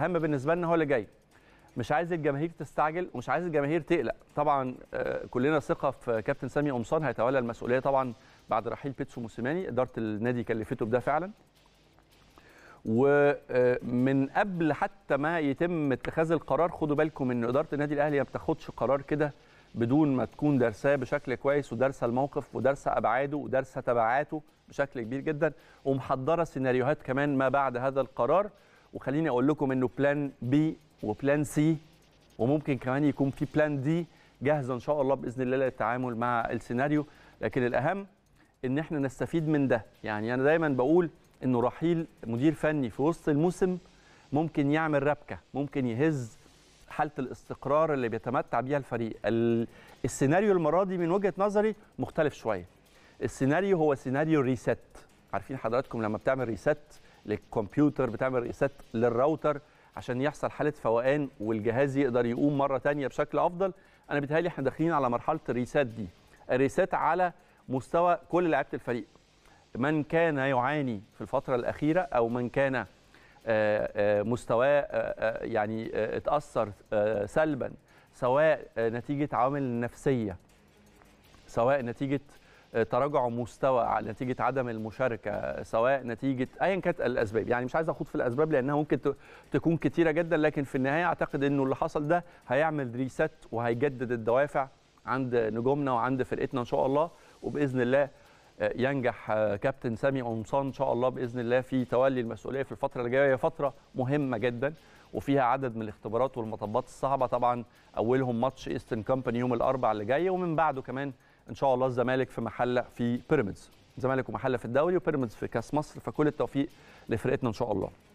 اهم بالنسبه لنا هو اللي جاي مش عايز الجماهير تستعجل ومش عايز الجماهير تقلق طبعا آه، كلنا ثقه في كابتن سامي قمصان هيتولى المسؤوليه طبعا بعد رحيل بيتسو موسيماني اداره النادي كلفته بده فعلا ومن آه، قبل حتى ما يتم اتخاذ القرار خدوا بالكم ان اداره النادي الاهلي ما بتاخدش قرار كده بدون ما تكون دارساه بشكل كويس ودارسه الموقف ودارسه ابعاده ودارسه تبعاته بشكل كبير جدا ومحضره سيناريوهات كمان ما بعد هذا القرار وخليني اقول لكم انه بلان بي وبلان سي وممكن كمان يكون في بلان دي جاهزه ان شاء الله باذن الله للتعامل مع السيناريو لكن الاهم ان احنا نستفيد من ده يعني انا دايما بقول انه رحيل مدير فني في وسط الموسم ممكن يعمل ربكه ممكن يهز حاله الاستقرار اللي بيتمتع بيها الفريق السيناريو المره دي من وجهه نظري مختلف شويه السيناريو هو سيناريو ريست عارفين حضراتكم لما بتعمل ريست للكمبيوتر بتعمل ريست للراوتر عشان يحصل حاله فوقان والجهاز يقدر يقوم مره ثانيه بشكل افضل انا بيتهيألي احنا داخلين على مرحله الريسات دي الريسات على مستوى كل لعيبه الفريق من كان يعاني في الفتره الاخيره او من كان آه، آه، مستواه آه، يعني اتاثر سلبا سواء نتيجه عوامل نفسيه سواء نتيجه تراجع مستوى نتيجه عدم المشاركه سواء نتيجه ايا كانت الاسباب يعني مش عايز اخوض في الاسباب لانها ممكن تكون كتيره جدا لكن في النهايه اعتقد انه اللي حصل ده هيعمل ريست وهيجدد الدوافع عند نجومنا وعند فرقتنا ان شاء الله وباذن الله آه، ينجح آه، كابتن سامي قمصان ان شاء الله باذن الله في تولي المسؤوليه في الفتره اللي جايه فتره مهمه جدا وفيها عدد من الاختبارات والمطبات الصعبه طبعا اولهم ماتش ايستن كومباني يوم الاربعاء اللي جاي ومن بعده كمان ان شاء الله الزمالك في محله في بيراميدز الزمالك ومحله في الدوري وبيراميدز في كاس مصر فكل التوفيق لفرقتنا ان شاء الله